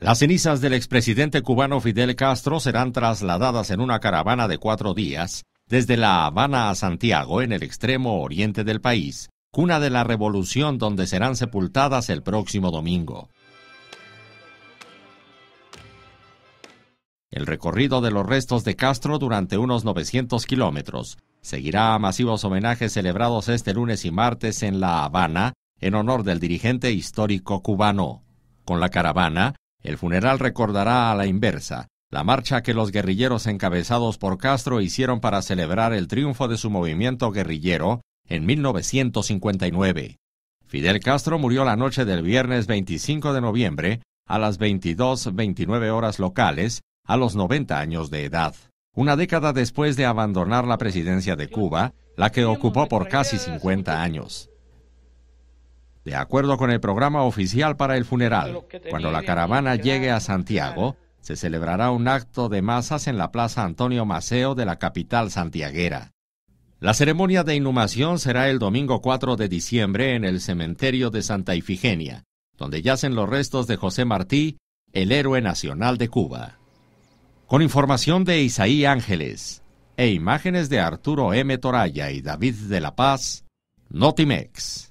Las cenizas del expresidente cubano Fidel Castro serán trasladadas en una caravana de cuatro días desde La Habana a Santiago, en el extremo oriente del país, cuna de la revolución donde serán sepultadas el próximo domingo. El recorrido de los restos de Castro durante unos 900 kilómetros seguirá a masivos homenajes celebrados este lunes y martes en La Habana en honor del dirigente histórico cubano. Con la caravana el funeral recordará a la inversa la marcha que los guerrilleros encabezados por Castro hicieron para celebrar el triunfo de su movimiento guerrillero en 1959. Fidel Castro murió la noche del viernes 25 de noviembre a las 22.29 horas locales a los 90 años de edad. Una década después de abandonar la presidencia de Cuba, la que ocupó por casi 50 años de acuerdo con el programa oficial para el funeral. Cuando la caravana llegue a Santiago, se celebrará un acto de masas en la Plaza Antonio Maceo de la capital santiaguera. La ceremonia de inhumación será el domingo 4 de diciembre en el cementerio de Santa Ifigenia, donde yacen los restos de José Martí, el héroe nacional de Cuba. Con información de Isaí Ángeles e imágenes de Arturo M. Toraya y David de la Paz, Notimex.